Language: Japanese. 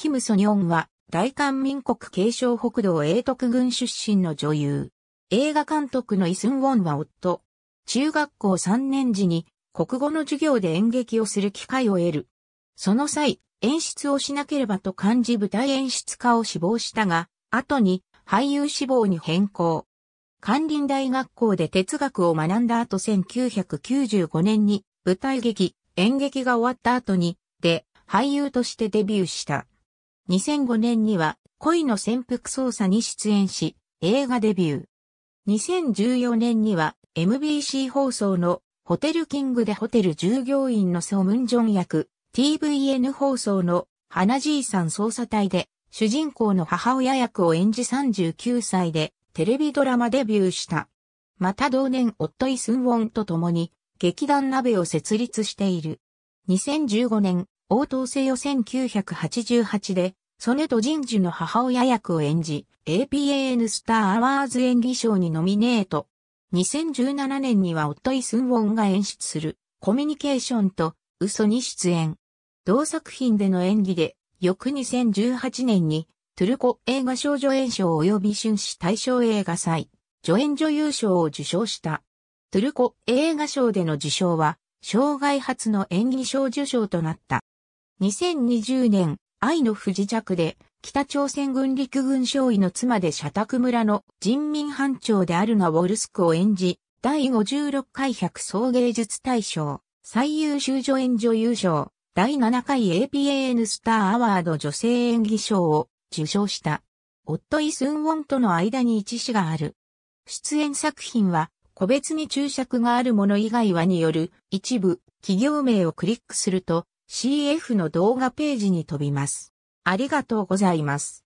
キム・ソニョンは、大韓民国継承北道英徳軍出身の女優。映画監督のイ・スンウォンは夫。中学校3年時に、国語の授業で演劇をする機会を得る。その際、演出をしなければと感じ舞台演出家を志望したが、後に俳優志望に変更。関林大学校で哲学を学んだ後1995年に舞台劇、演劇が終わった後に、で、俳優としてデビューした。2005年には恋の潜伏捜査に出演し、映画デビュー。2014年には MBC 放送のホテルキングでホテル従業員のソムンジョン役、TVN 放送の花じいさん捜査隊で主人公の母親役を演じ39歳でテレビドラマデビューした。また同年夫イ・スンウォンと共に劇団鍋を設立している。2015年、応答せよ1988で、ソネと人樹の母親役を演じ、APAN スターアワーズ演技賞にノミネート。2017年には夫イ・スンウォンが演出する、コミュニケーションと嘘に出演。同作品での演技で、翌2018年に、トゥルコ映画賞助演賞及び春史大賞映画祭、助演女優賞を受賞した。トゥルコ映画賞での受賞は、生涯初の演技賞受賞となった。2020年、愛の不時着で、北朝鮮軍陸軍少尉の妻で社宅村の人民班長であるがウォルスクを演じ、第56回百総芸術大賞、最優秀助演女優賞、第7回 APAN スターアワード女性演技賞を受賞した。夫イ・スンウォンとの間に一子がある。出演作品は、個別に注釈があるもの以外はによる、一部、企業名をクリックすると、CF の動画ページに飛びます。ありがとうございます。